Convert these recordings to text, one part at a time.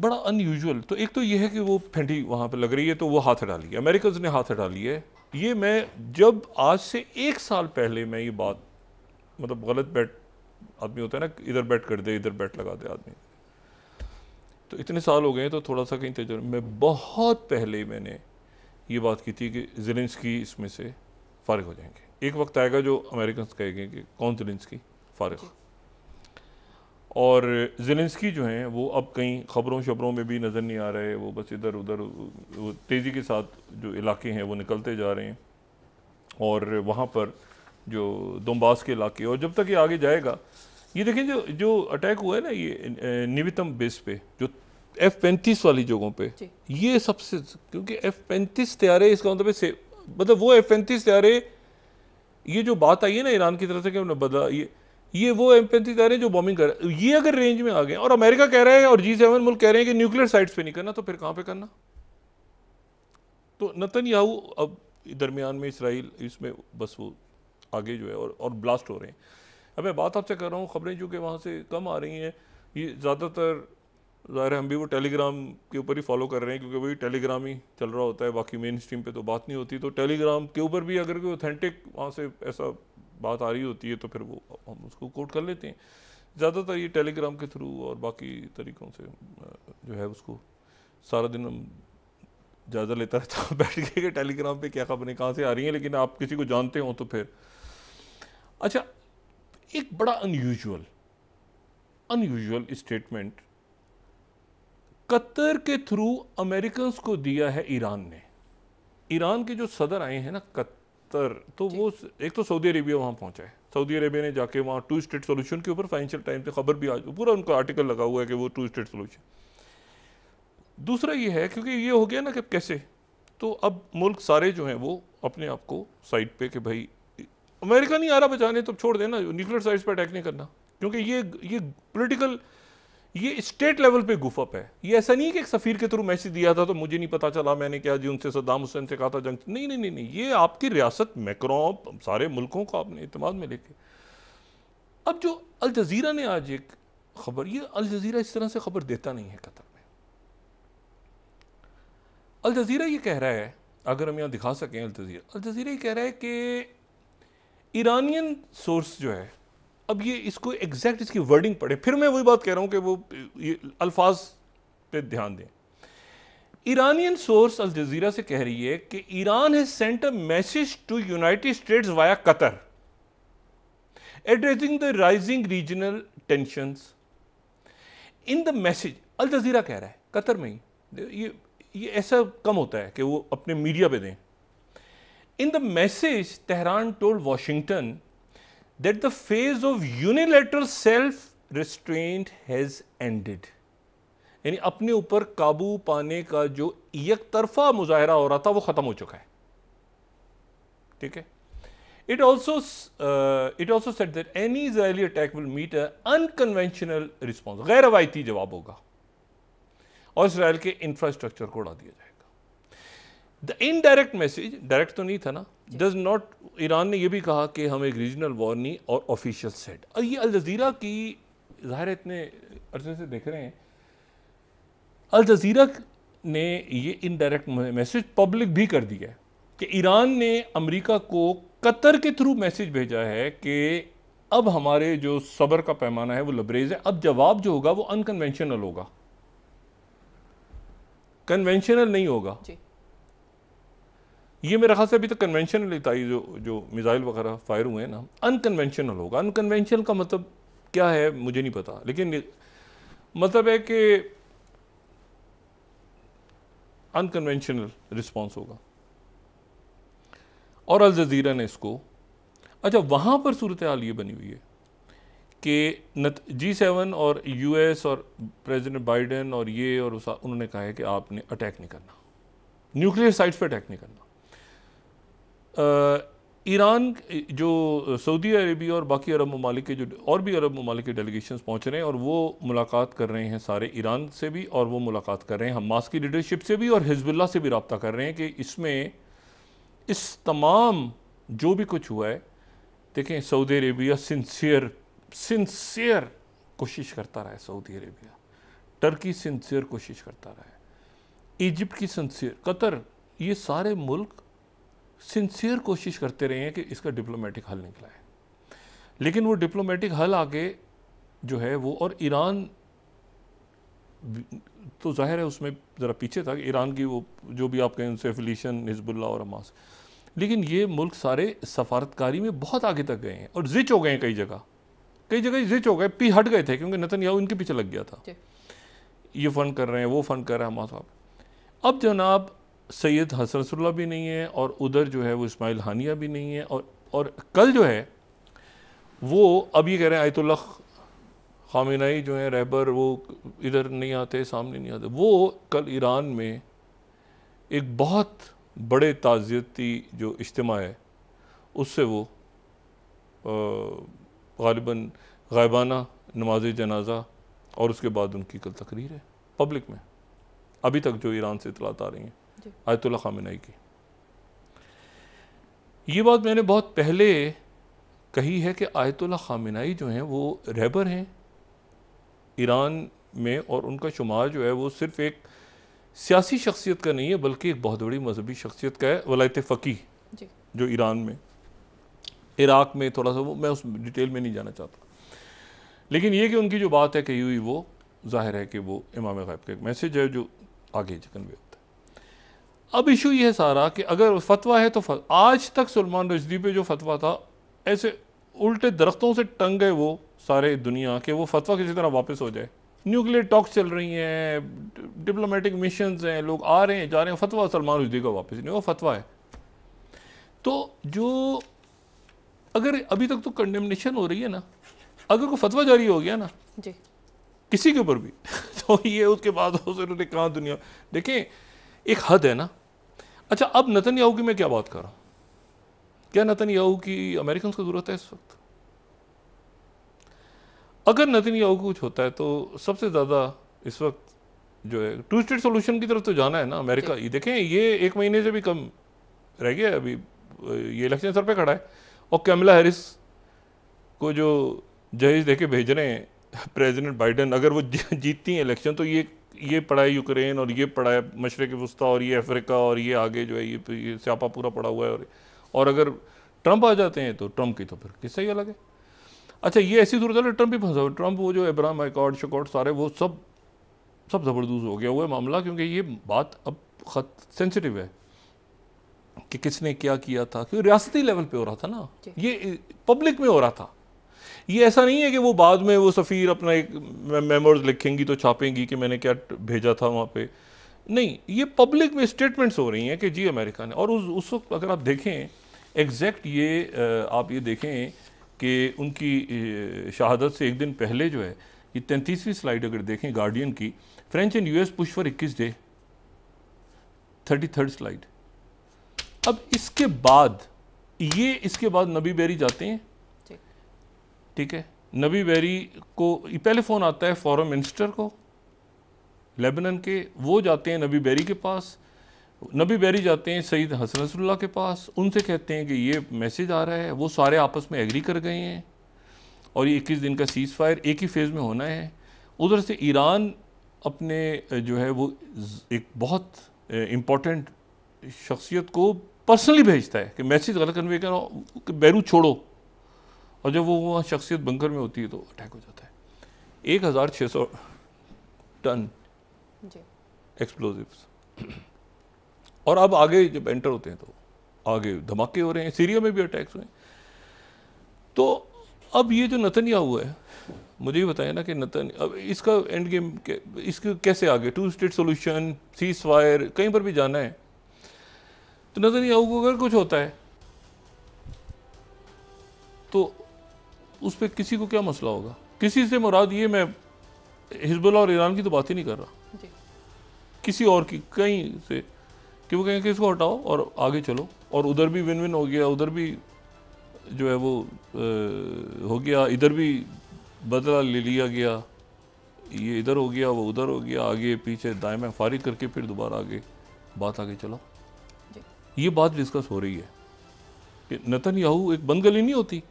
बड़ा अनयूजल तो एक तो यह है कि वो फेंटी वहाँ पर लग रही है तो वो हाथ हटा लिया अमेरिकन ने हाथ हटा लिया है ये मैं जब आज से एक साल पहले मैं ये बात मतलब गलत बैट आदमी होता है ना इधर बैट कर दे इधर बैट लगा दे आदमी तो इतने साल हो गए तो थोड़ा सा कहीं तजर्ब मैं बहुत पहले मैंने ये बात की थी कि जिलेंस की इसमें से फ़ारग हो जाएंगे एक वक्त आएगा जो अमेरिकन कहेंगे कि कौन जिलेंस की फ़ारग और जिलेंसकी जो हैं वो अब कहीं ख़बरों शबरों में भी नज़र नहीं आ रहे वो बस इधर उधर तेज़ी के साथ जो इलाके हैं वो निकलते जा रहे हैं और वहाँ पर जो दोबास के इलाके और जब तक ये आगे जाएगा ये देखें जो जो अटैक हुआ है ना ये निवितम बेस पे जो एफ पैंतीस वाली जगहों पे ये सबसे क्योंकि एफ पैंतीस त्यारे इसका मतलब से मतलब वो एफ पैंतीस त्यारे ये जो बात आई है ना ईरान की तरफ से कि बदला ये ये वो पैंतीस आ रहे हैं जो बॉम्बिंग कर रहे हैं ये अगर रेंज में आ गए और अमेरिका कह रहा है और जी सेवन मुल्क कह रहे हैं कि न्यूक्लियर साइट्स पे नहीं करना तो फिर कहाँ पे करना तो नतन याहू अब दरमियान में इसराइल इसमें बस वो आगे जो है और और ब्लास्ट हो रहे हैं अब मैं बात आपसे कर रहा हूँ खबरें जो कि वहाँ से कम आ रही हैं ये ज़्यादातर ज़ाहिर हम भी वो टेलीग्राम के ऊपर ही फॉलो कर रहे हैं क्योंकि वही टेलीग्राम ही चल रहा होता है बाकी मेन स्ट्रीम पर तो बात नहीं होती तो टेलीग्राम के ऊपर भी अगर कोई ऑथेंटिक वहाँ से ऐसा बात आ रही होती है तो फिर वो हम उसको कोट कर लेते हैं ज़्यादातर ये टेलीग्राम के थ्रू और बाकी तरीक़ों से जो है उसको सारा दिन हम ज़्यादा लेता रहता हूँ बैठ के कि टेलीग्राम पे क्या खबरें कहाँ से आ रही हैं लेकिन आप किसी को जानते हो तो फिर अच्छा एक बड़ा अनयूजल अनयूजल स्टेटमेंट कतर के थ्रू अमेरिकन को दिया है ईरान ने ईरान के जो सदर आए हैं ना कत सत्तर तो वो एक तो सऊदी अरेबिया वहाँ पहुँचा है सऊदी अरेबिया ने जाके वहाँ टू स्टेट सोल्यूशन के ऊपर फाइनेंशियल टाइम से खबर भी आज पूरा उनका आर्टिकल लगा हुआ है कि वो टू स्टेट सोल्यूशन दूसरा ये है क्योंकि ये हो गया ना कि कैसे तो अब मुल्क सारे जो हैं वो अपने आप को साइड पे कि भाई अमेरिका नहीं आ रहा बचाने तो छोड़ देना न्यूक्लियर साइड्स पर अटैक नहीं करना क्योंकि ये ये पोलिटिकल ये स्टेट लेवल पे गुफअप है ये ऐसा नहीं कि एक सफ़ीर के थ्रू मैसेज दिया था तो मुझे नहीं पता चला मैंने क्या जी उनसे सद्दाम हुसैन से कहा था जंग नहीं नहीं नहीं नहीं ये आपकी रियासत मैक्रों सारे मुल्कों को आपने इतमाद में लेके अब जो अल जजीरा ने आज एक खबर ये अल जजीरा इस तरह से खबर देता नहीं है कतर में अल जजीरा ये कह रहा है अगर हम यहाँ दिखा सकें अल जजीरा अल जजीरा ये कह रहा है कि ईरानियन सोर्स जो है अब ये इसको एग्जैक्ट इसकी वर्डिंग पढ़े फिर मैं वही बात कह रहा हूं कि वो ये अल्फाज पे ध्यान दें ईरानियन सोर्स अल जजीरा से कह रही है कि ईरान है sent a message to United States via Qatar addressing the rising regional tension in the message Al Jazeera कह रहा है कतर में ही ये ये ऐसा कम होता है कि वो अपने मीडिया पे दें in the message Tehran told Washington that the phase of unilateral self restraint has ended. यानी अपने ऊपर काबू पाने का जो एक तरफा मुजाहरा हो रहा था वो ख़त्म हो चुका है ठीक है it also uh, it also said that any israeli attack will meet an unconventional response गैर रवायती जवाब होगा और इसराइल के इंफ्रास्ट्रक्चर को उड़ा दिया जाएगा द इनडायरेक्ट मैसेज डायरेक्ट तो नहीं था ना डज नॉट ईरान ने यह भी कहा कि हम एक रीजनल वॉर नहीं और ऑफिशियल सेट और ये अल जजीरा की ज़ाहिर इतने अर्जे से देख रहे हैं अल जजीरा ने ये इनडायरेक्ट मैसेज पब्लिक भी कर दिया है कि ईरान ने अमेरिका को कतर के थ्रू मैसेज भेजा है कि अब हमारे जो सबर का पैमाना है वो लबरेज है अब जवाब जो होगा वो अनकन्वेंशनल होगा कन्वेंशनल नहीं होगा ये मेरा ख्याल से अभी तक तो कन्वेंशनल इताई जो जो मिज़ाइल वगैरह फायर हुए हैं ना अनकन्वेंशनल होगा अनकन्वेंशनल का मतलब क्या है मुझे नहीं पता लेकिन मतलब है कि अनकन्वेंशनल रिस्पॉन्स होगा और अल जजीरा ने इसको अच्छा वहाँ पर सूरत हाल ये बनी हुई है कि जी सेवन और यू एस और प्रेजिडेंट बाइडन और ये और उन्होंने कहा है कि आपने अटैक नहीं करना न्यूक्लियर साइट्स पर अटैक नहीं करना ईरान जो सऊदी अरबी और बाकी अरब ममालिक के जो और भी अरब ममालिक के डेलीगेशन पहुँच रहे हैं और वो मुलाकात कर रहे हैं सारे ईरान से भी और वो मुलाकात कर रहे हैं हमास की लीडरशिप से भी और हिजबुल्ला से भी रबता कर रहे हैं कि इसमें इस तमाम जो भी कुछ हुआ है देखें सऊदी अरेबिया सिंसियर सिंसियर कोशिश करता रहा है सऊदी अरेबिया टर्की सिंसियर कोशिश करता रहा है इजिप्ट की सिंसियर कतर ये सारे मुल्क सिंसियर कोशिश करते रहे हैं कि इसका डिप्लोमेटिक हल निकलाए लेकिन वो डिप्लोमेटिक हल आगे जो है वो और ईरान तो जाहिर है उसमें ज़रा पीछे था कि ईरान की वो जो भी आप कहें उनसे हिजबुल्ला और हमास लेकिन ये मुल्क सारे सफारतकारी में बहुत आगे तक गए हैं और जिच हो गए हैं कई जगह कई जगह जिच हो गए पी हट गए थे क्योंकि नतन याहू इनके पीछे लग गया था ये फ़ंड कर रहे हैं वो फ़ंड कर रहे हैं हमास अब जनाब सैयद हसन भी नहीं है और उधर जो है वो इस्माइल हानिया भी नहीं है और और कल जो है वो अभी कह रहे हैं आयतुल्ला खामिनाई जो है रहबर वो इधर नहीं आते सामने नहीं आते वो कल ईरान में एक बहुत बड़े ताज़ियती जो इज्तम है उससे वो गालिबा गायबाना नमाज जनाजा और उसके बाद उनकी कल तकरीर है पब्लिक में अभी तक जो ईरान से इतलात आ रही हैं आयतुल्ला खामिनाई की ये बात मैंने बहुत पहले कही है कि आयतुल्ला खामिनाई जो हैं वो रहबर हैं ईरान में और उनका शुमार जो है वो सिर्फ़ एक सियासी शख्सियत का नहीं है बल्कि एक बहुत बड़ी मजहबी शख्सियत का है वलायत फ़की जो ईरान में इराक़ में थोड़ा सा वो मैं उस डिटेल में नहीं जाना चाहता लेकिन ये कि उनकी जो बात है कही हुई वो जाहिर है कि वो इमाम गैब का एक मैसेज है जो आगे चिकन में अब इशू ये है सारा कि अगर फतवा है तो फत, आज तक सलमान रजदी पे जो फतवा था ऐसे उल्टे दरख्तों से टंग गए वो सारे दुनिया के वो फतवा किसी तरह वापस हो जाए न्यूक्लियर टॉक्स चल रही हैं डिप्लोमेटिक मिशन हैं लोग आ रहे हैं जा रहे हैं फतवा सलमान रजदी का वापस नहीं वो फतवा है तो जो अगर अभी तक तो कंडेमनेशन हो रही है ना अगर कोई फतवा जारी हो गया ना जी किसी के ऊपर भी तो ये उसके बाद उसने कहा दुनिया देखें एक हद है ना अच्छा अब नतन याहू की मैं क्या बात कर रहा हूँ क्या नतन याहू की अमेरिकन को ज़रूरत है इस वक्त अगर नतन याहू को कुछ होता है तो सबसे ज़्यादा इस वक्त जो है टू स्टेट सोल्यूशन की तरफ तो जाना है ना अमेरिका ये देखें ये एक महीने से भी कम रह गया अभी ये इलेक्शन सर पे खड़ा है और कैमला हैरिस को जो जहेज देके भेज रहे हैं प्रेसिडेंट बाइडन अगर वो जीतती हैं इलेक्शन तो ये ये पड़ा है यूक्रेन और ये पड़ा है मशरक़ वस्ती और ये अफ्रीका और ये आगे जो है ये, तो ये स्यापा पूरा पड़ा हुआ है और और अगर ट्रंप आ जाते हैं तो ट्रंप की तो फिर किससे ही अलग है अच्छा ये ऐसी जरूरत है ट्रंप ही फंसा हुआ ट्रंप वो जो इब्राहिम अकॉर्ड शकॉर्ड सारे वो सब सब ज़बरदस्त हो गया हुआ है मामला क्योंकि ये बात अब खत सेंसिटिव है कि किसने क्या किया था क्योंकि रियासती लेवल पर हो रहा था ना ये पब्लिक में हो रहा था ये ऐसा नहीं है कि वो बाद में वो सफ़ीर अपना एक मेमोर लिखेंगी तो छापेंगी कि मैंने क्या भेजा था वहाँ पे नहीं ये पब्लिक में स्टेटमेंट्स हो रही हैं कि जी अमेरिका ने और उस उस वक्त अगर आप देखें एग्जैक्ट ये आप ये देखें कि उनकी शहादत से एक दिन पहले जो है ये तैंतीसवीं स्लाइड अगर देखें गार्डियन की French and US push for इक्कीस डे थर्टी थर्ड स्लाइड अब इसके बाद ये इसके बाद नबी बेरी जाते हैं ठीक है नबी बैरी को पहले फ़ोन आता है फॉरन मिनिस्टर को लेबनन के वो जाते हैं नबी बैरी के पास नबी बैरी जाते हैं सईद हसन रसुल्ला के पास उनसे कहते हैं कि ये मैसेज आ रहा है वो सारे आपस में एग्री कर गए हैं और ये इक्कीस दिन का सीज़ फायर एक ही फेज़ में होना है उधर से ईरान अपने जो है वो एक बहुत इम्पॉर्टेंट शख्सियत को पर्सनली भेजता है कि मैसेज गलत कन्वे करो बैरू छोड़ो और जब वो वहाँ शख्सियत बंकर में होती है तो अटैक हो जाता है एक हज़ार छः सौ टन एक्सप्लोजिव और अब आगे जब एंटर होते हैं तो आगे धमाके हो रहे हैं सीरिया में भी अटैक्स हुए तो अब ये जो नतनिया हुआ है मुझे ही बताया ना कि नतन अब इसका एंड गेम इसके कैसे आगे two state solution ceasefire कहीं पर भी जाना है तो नतनिया को अगर कुछ होता है तो उस पर किसी को क्या मसला होगा किसी से मुराद ये मैं हिजबुल्ला और ईरान की तो बात ही नहीं कर रहा किसी और की कहीं से कि वो कहें कि इसको हटाओ और आगे चलो और उधर भी विन विन हो गया उधर भी जो है वो आ, हो गया इधर भी बदला ले लिया गया ये इधर हो गया वो उधर हो गया आगे पीछे दाएँ में फारिग करके फिर दोबारा आगे बात आगे चलाओ ये बात डिस्कस हो रही है कि नतन याहू एक बंद गली नहीं होती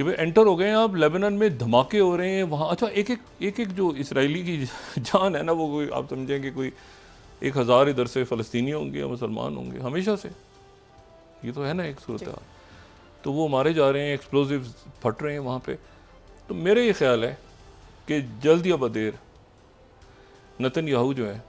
कि वे एंटर हो गए हैं अब लेबनान में धमाके हो रहे हैं वहाँ अच्छा एक एक एक एक जो इसराइली की जान है ना वो कोई आप समझें कि कोई एक हज़ार इधर से फलस्तनी होंगे या मुसलमान होंगे हमेशा से ये तो है ना एक सूरत तो वो मारे जा रहे हैं एक्सप्लोजिव फट रहे हैं वहाँ पर तो मेरा ये ख्याल है कि जल्द या बदेर नतन याहू जो है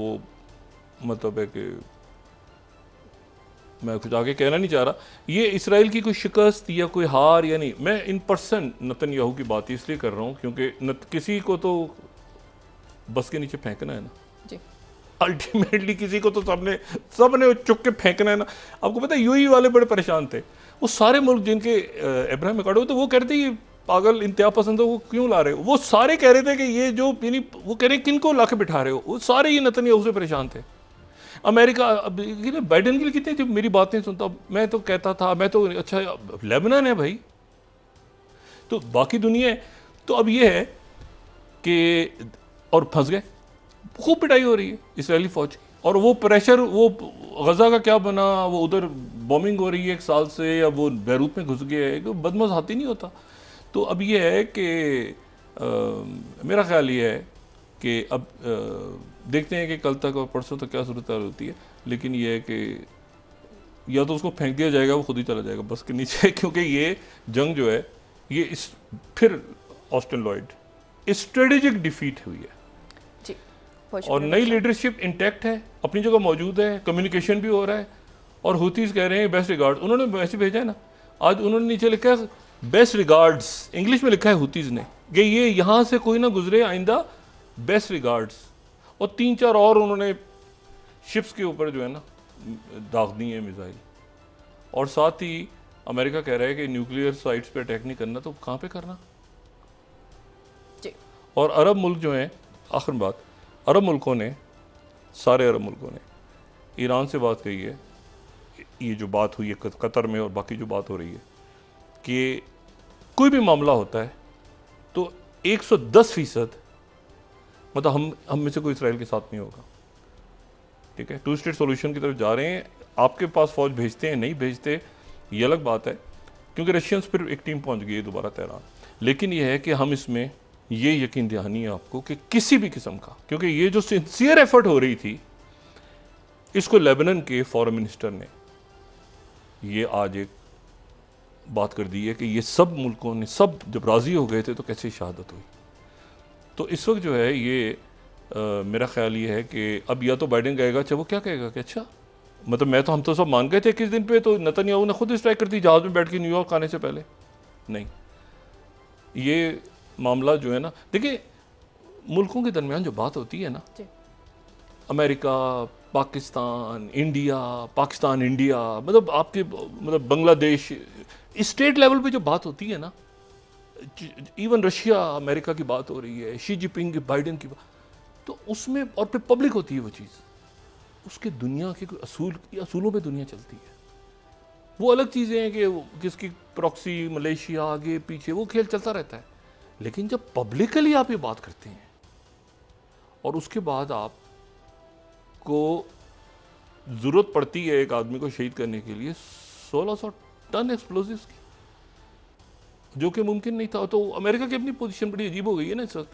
वो मतलब है कि मैं कुछ आगे कहना नहीं चाह रहा ये इसराइल की कोई शिकस्त या कोई हार या नहीं मैं इन पर्सन नतन याहू की बात इसलिए कर रहा हूँ क्योंकि किसी को तो बस के नीचे फेंकना है ना अल्टीमेटली किसी को तो सबने सबने चुप के फेंकना है ना आपको पता है यू वाले बड़े परेशान थे वो सारे मुल्क जिनके इब्राहिम अकाडो तो वो थे ये पागल इंतहा पसंद हो वो क्यों ला रहे हो वो सारे कह रहे थे कि ये जो यानी वो कह रहे किन को ला के बिठा रहे हो वो सारे ये नतन से परेशान थे अमेरिका अब बाइडन के लिए कितने जब मेरी बातें सुनता मैं तो कहता था मैं तो अच्छा लेबनान है भाई तो बाकी दुनिया तो अब ये है कि और फंस गए खूब पिटाई हो रही है इसराइली फौज की और वो प्रेशर वो गज़ा का क्या बना वो उधर बॉम्बिंग हो रही है एक साल से या वो बैरूत में घुस गया है बदमाश हाथी नहीं होता तो अब ये है कि मेरा ख्याल ये है कि अब आ, देखते हैं कि कल तक और परसों तक क्या सूरत होती है लेकिन यह है कि या तो उसको फेंक दिया जाएगा वो खुद ही चला जाएगा बस के नीचे क्योंकि ये जंग जो है ये इस फिर ऑस्टन लॉयड स्ट्रेटेजिक डिफीट हुई है और नई लीडरशिप इंटैक्ट है अपनी जगह मौजूद है कम्युनिकेशन भी हो रहा है और हुतीस कह रहे हैं बेस्ट रिगार्ड उन्होंने वैसे भेजा है ना आज उन्होंने नीचे लिखा है बेस्ट रिगार्ड्स इंग्लिश में लिखा है हुतीज ने कि ये यहाँ से कोई ना गुजरे आइंदा बेस्ट रिगार्ड्स और तीन चार और उन्होंने शिप्स के ऊपर जो है ना दाग दी है मिज़ाइल और साथ ही अमेरिका कह रहा है कि न्यूक्लियर साइट्स पे अटैक नहीं करना तो कहाँ पे करना जी। और अरब मुल्क जो हैं आखिर बात अरब मुल्कों ने सारे अरब मुल्कों ने ईरान से बात कही है ये जो बात हुई है कतर में और बाकी जो बात हो रही है कि कोई भी मामला होता है तो 110 फीसद मतलब हम हम में से कोई इसराइल के साथ नहीं होगा ठीक है टू स्टेट सोल्यूशन की तरफ जा रहे हैं आपके पास फौज भेजते हैं नहीं भेजते ये अलग बात है क्योंकि रशियंस फिर एक टीम पहुंच गई है दोबारा तैरान लेकिन यह है कि हम इसमें ये यकीन दहानी है आपको कि किसी भी किस्म का क्योंकि ये जो सिंसियर एफर्ट हो रही थी इसको लेबनन के फॉरन मिनिस्टर ने ये आज एक बात कर दी है कि ये सब मुल्कों ने सब जब राज़ी हो गए थे तो कैसे शहादत हुई तो इस वक्त जो है ये आ, मेरा ख्याल ये है कि अब या तो बाइडन कहेगा चाहे अच्छा वो क्या कहेगा कि अच्छा मतलब मैं तो हम तो सब मान गए थे किस दिन पे तो नतनयाहू ने खुद स्ट्राइक कर दी जहाज़ में बैठ के न्यूयॉर्क आने से पहले नहीं ये मामला जो है ना देखिए मुल्कों के दरमियान जो बात होती है ना America Pakistan India Pakistan India मतलब आपके मतलब बांग्लादेश स्टेट लेवल पे जो बात होती है ना इवन रशिया अमेरिका की बात हो रही है शी जिपिंग बाइडन की बात तो उसमें और फिर पब्लिक होती है वो चीज़ उसके दुनिया के कोई असूल असूलों पे दुनिया चलती है वो अलग चीज़ें हैं कि किसकी प्रॉक्सी मलेशिया आगे पीछे वो खेल चलता रहता है लेकिन जब पब्लिकली आप ये बात करते हैं और उसके बाद आप को ज़रूरत पड़ती है एक आदमी को शहीद करने के लिए 1600 टन एक्सप्लोजिव की जो कि मुमकिन नहीं था तो अमेरिका की अपनी पोजीशन बड़ी अजीब हो गई है ना इस वक्त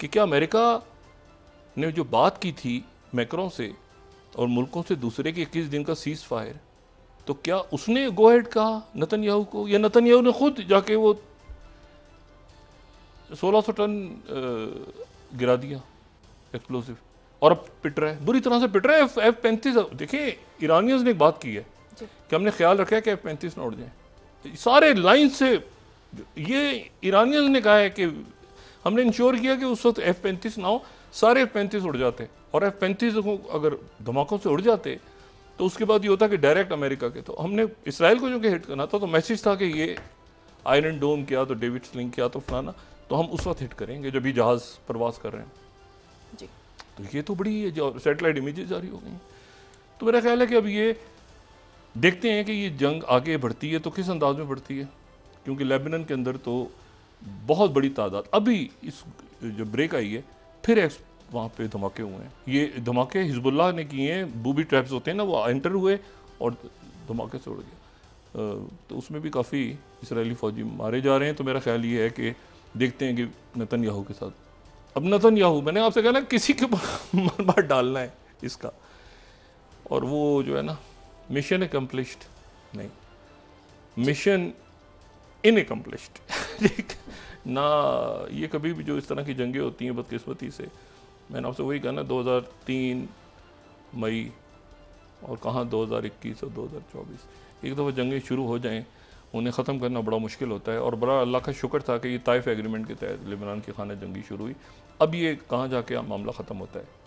कि क्या अमेरिका ने जो बात की थी मैक्रों से और मुल्कों से दूसरे के इक्कीस दिन का सीज फायर तो क्या उसने गोहेड कहा नतन याहू को या नतन याहू ने खुद जाके वो सोलह सौ टन गिरा दिया एक्सप्लोसिव और अब पिट रहा है बुरी तरह से पिट रहा है एफ एफ पैंतीस देखिए ईरानियंस ने एक बात की है कि हमने ख्याल रखा है कि एफ पैंतीस ना उड़ जाए सारे लाइन से ये ईरानियंस ने कहा है कि हमने इंश्योर किया कि उस वक्त एफ पैंतीस नाव सारे एफ पैंतीस उड़ जाते और एफ पैंतीस अगर धमाकों से उड़ जाते तो उसके बाद ये होता कि डायरेक्ट अमेरिका के तो हमने इसराइल को जो कि हिट करना था तो मैसेज था कि ये आयरन डोम किया तो डेविड स्लिंग किया तो फलाना तो हम उस वक्त हिट करेंगे जब ये जहाज़ प्रवास कर रहे हैं जी तो ये तो बड़ी है जो सेटेलाइट इमेजेस जारी हो गई तो मेरा ख्याल है कि अब ये देखते हैं कि ये जंग आगे बढ़ती है तो किस अंदाज में बढ़ती है क्योंकि लेबनान के अंदर तो बहुत बड़ी तादाद अभी इस जो ब्रेक आई है फिर एक्स वहाँ पे धमाके हुए हैं ये धमाके हिजबुल्ला ने किए हैं बूबी ट्रैप्स होते हैं ना वो एंटर हुए और धमाके से उड़ गया तो उसमें भी काफ़ी इसराइली फ़ौजी मारे जा रहे हैं तो मेरा ख्याल ये है कि देखते हैं कि नतन याहू के साथ अब नतन याहू मैंने आपसे कहना किसी के ऊपर बात डालना है इसका और वो जो है ना मिशन एकम्पलिश्ड नहीं मिशन इनकम्पलिश्ड ना ये कभी भी जो इस तरह की जंगें होती हैं बदकस्मती से मैंने आपसे वही कहा ना 2003 मई और कहाँ 2021 और 2024 एक दफ़ा जंगें शुरू हो जाएं उन्हें ख़त्म करना बड़ा मुश्किल होता है और बड़ा अल्लाह का शुक्र था कि ये ताइफ एग्रीमेंट के तहत लेबनान की खाना जंगी शुरू हुई अब ये कहाँ जाके मामला ख़त्म होता है